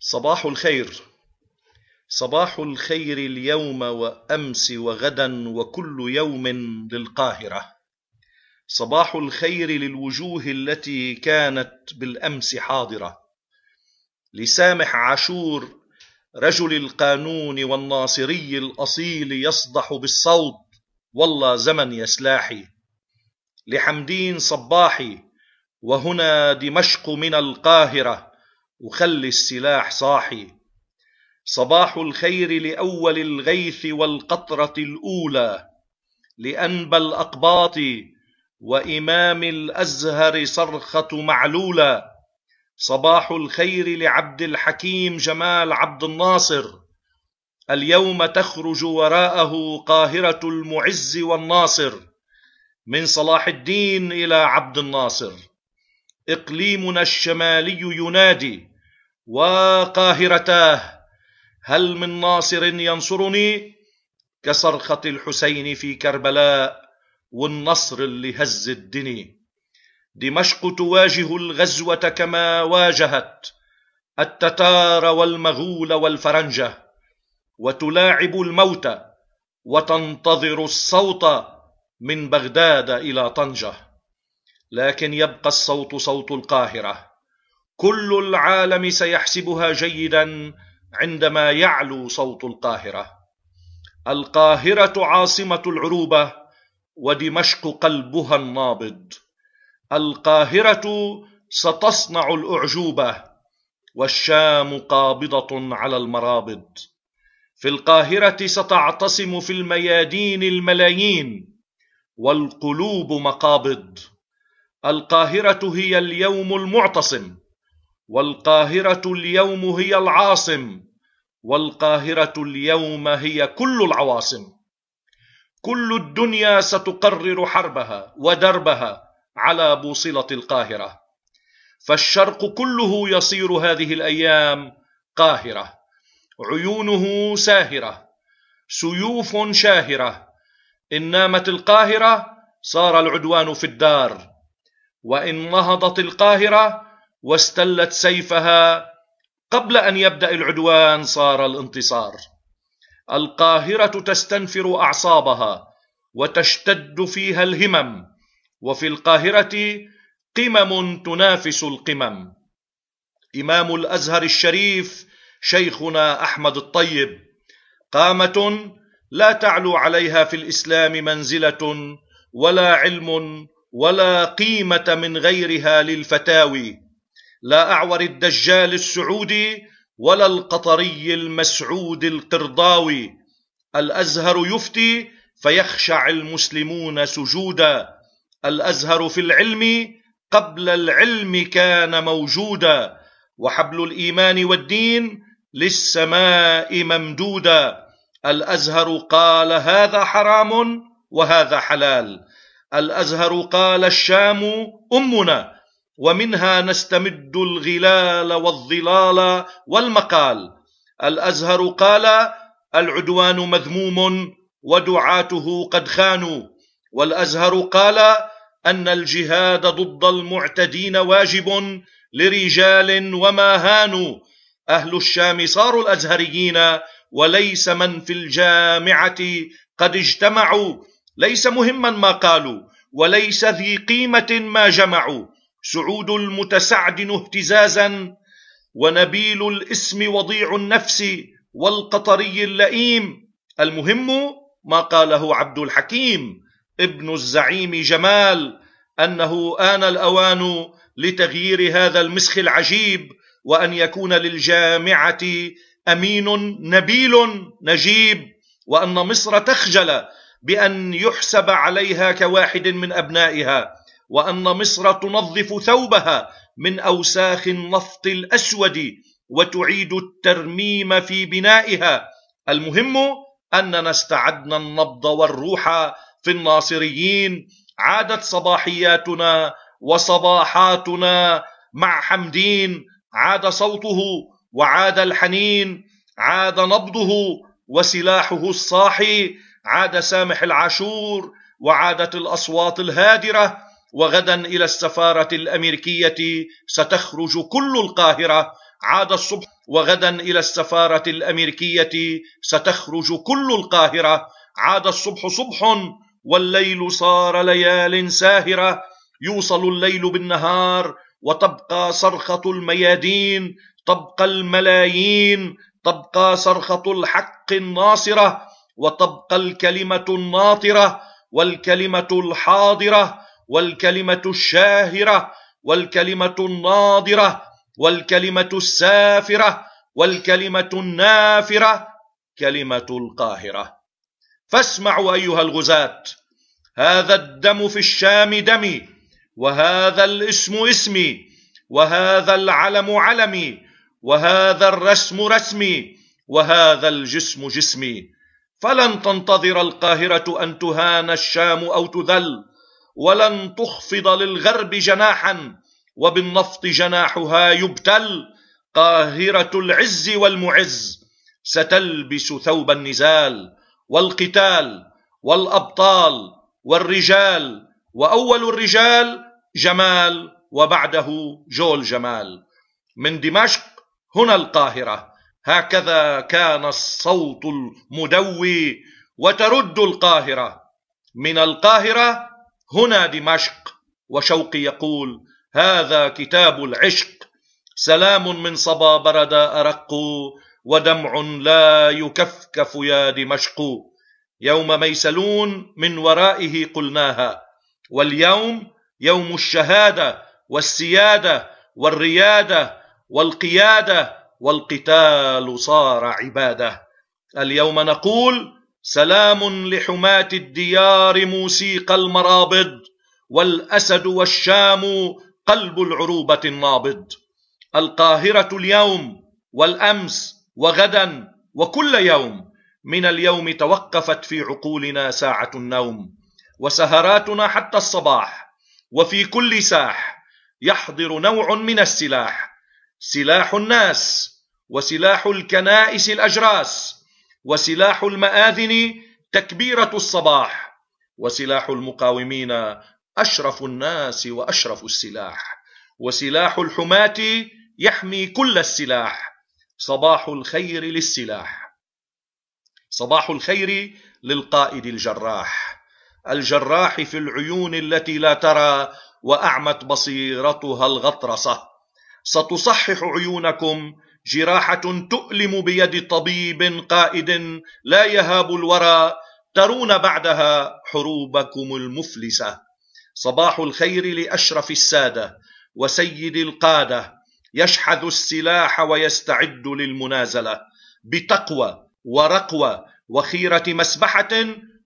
صباح الخير صباح الخير اليوم وامس وغدا وكل يوم للقاهره صباح الخير للوجوه التي كانت بالامس حاضره لسامح عاشور رجل القانون والناصري الاصيل يصدح بالصوت والله زمن يا سلاحي لحمدين صباحي وهنا دمشق من القاهره وخلي السلاح صاحي صباح الخير لأول الغيث والقطرة الأولى لأنبى الأقباط وإمام الأزهر صرخة معلولة صباح الخير لعبد الحكيم جمال عبد الناصر اليوم تخرج وراءه قاهرة المعز والناصر من صلاح الدين إلى عبد الناصر إقليمنا الشمالي ينادي وقاهرتاه هل من ناصر ينصرني كصرخة الحسين في كربلاء والنصر اللي هز الدني دمشق تواجه الغزوة كما واجهت التتار والمغول والفرنجة وتلاعب الموت وتنتظر الصوت من بغداد إلى طنجة لكن يبقى الصوت صوت القاهرة كل العالم سيحسبها جيدا عندما يعلو صوت القاهرة القاهرة عاصمة العروبة ودمشق قلبها النابض القاهرة ستصنع الأعجوبة والشام قابضة على المرابض في القاهرة ستعتصم في الميادين الملايين والقلوب مقابض القاهرة هي اليوم المعتصم والقاهرة اليوم هي العاصم والقاهرة اليوم هي كل العواصم كل الدنيا ستقرر حربها ودربها على بوصلة القاهرة فالشرق كله يصير هذه الأيام قاهرة عيونه ساهرة سيوف شاهرة إن نامت القاهرة صار العدوان في الدار وان نهضت القاهره واستلت سيفها قبل ان يبدا العدوان صار الانتصار القاهره تستنفر اعصابها وتشتد فيها الهمم وفي القاهره قمم تنافس القمم امام الازهر الشريف شيخنا احمد الطيب قامه لا تعلو عليها في الاسلام منزله ولا علم ولا قيمة من غيرها للفتاوي لا أعور الدجال السعودي ولا القطري المسعود القرضاوي الأزهر يفتي فيخشع المسلمون سجودا الأزهر في العلم قبل العلم كان موجودا وحبل الإيمان والدين للسماء ممدودا الأزهر قال هذا حرام وهذا حلال الأزهر قال الشام أمنا ومنها نستمد الغلال والظلال والمقال الأزهر قال العدوان مذموم ودعاته قد خانوا والأزهر قال أن الجهاد ضد المعتدين واجب لرجال وما هانوا أهل الشام صاروا الأزهريين وليس من في الجامعة قد اجتمعوا ليس مهما ما قالوا وليس ذي قيمة ما جمعوا سعود المتسعدن اهتزازا ونبيل الاسم وضيع النفس والقطري اللئيم المهم ما قاله عبد الحكيم ابن الزعيم جمال انه ان الاوان لتغيير هذا المسخ العجيب وان يكون للجامعه امين نبيل نجيب وان مصر تخجل بأن يحسب عليها كواحد من أبنائها وأن مصر تنظف ثوبها من أوساخ النفط الأسود وتعيد الترميم في بنائها المهم أننا استعدنا النبض والروح في الناصريين عادت صباحياتنا وصباحاتنا مع حمدين عاد صوته وعاد الحنين عاد نبضه وسلاحه الصاحي عاد سامح العاشور وعادت الاصوات الهادره وغدا الى السفاره الامريكيه ستخرج كل القاهره عاد الصبح وغدا الى السفاره الامريكيه ستخرج كل القاهره عاد الصبح صبح والليل صار ليال ساهره يوصل الليل بالنهار وتبقى صرخه الميادين تبقى الملايين تبقى صرخه الحق الناصره وتبقى الكلمة الناطرة والكلمة الحاضرة والكلمة الشاهرة والكلمة الناضرة والكلمة السافرة والكلمة النافرة كلمة القاهرة فاسمعوا أيها الغزاة هذا الدم في الشام دمي وهذا الاسم اسمي وهذا العلم علمي وهذا الرسم رسمي وهذا الجسم جسمي فلن تنتظر القاهرة أن تهان الشام أو تذل ولن تخفض للغرب جناحا وبالنفط جناحها يبتل قاهرة العز والمعز ستلبس ثوب النزال والقتال والأبطال والرجال وأول الرجال جمال وبعده جول جمال من دمشق هنا القاهرة هكذا كان الصوت المدوي وترد القاهرة من القاهرة هنا دمشق وشوقي يقول هذا كتاب العشق سلام من صبا بردا أرق ودمع لا يكفكف يا دمشق يوم ميسلون من ورائه قلناها واليوم يوم الشهادة والسيادة والريادة والقيادة والقتال صار عباده اليوم نقول سلام لحماه الديار موسيقى المرابض والاسد والشام قلب العروبه النابض القاهره اليوم والامس وغدا وكل يوم من اليوم توقفت في عقولنا ساعه النوم وسهراتنا حتى الصباح وفي كل ساح يحضر نوع من السلاح سلاح الناس وسلاح الكنائس الأجراس وسلاح المآذن تكبيرة الصباح وسلاح المقاومين أشرف الناس وأشرف السلاح وسلاح الحماة يحمي كل السلاح صباح الخير للسلاح صباح الخير للقائد الجراح الجراح في العيون التي لا ترى وأعمت بصيرتها الغطرسة ستصحح عيونكم جراحة تؤلم بيد طبيب قائد لا يهاب الورى ترون بعدها حروبكم المفلسة صباح الخير لأشرف السادة وسيد القادة يشحذ السلاح ويستعد للمنازلة بتقوى ورقوة وخيرة مسبحة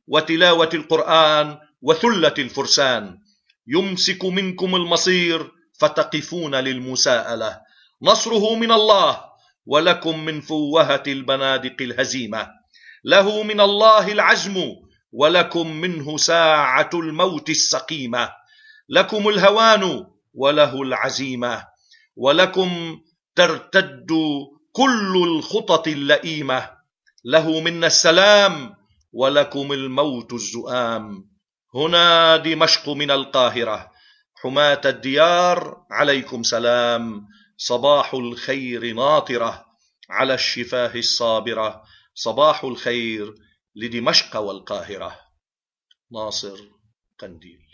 وتلاوة القرآن وثلة الفرسان يمسك منكم المصير فتقفون للمساءلة نصره من الله ولكم من فوهة البنادق الهزيمة له من الله العزم ولكم منه ساعة الموت السقيمة لكم الهوان وله العزيمة ولكم ترتد كل الخطط اللئيمة له منا السلام ولكم الموت الزؤام هنا دمشق من القاهرة حماة الديار عليكم سلام صباح الخير ناطرة على الشفاه الصابرة صباح الخير لدمشق والقاهرة ناصر قنديل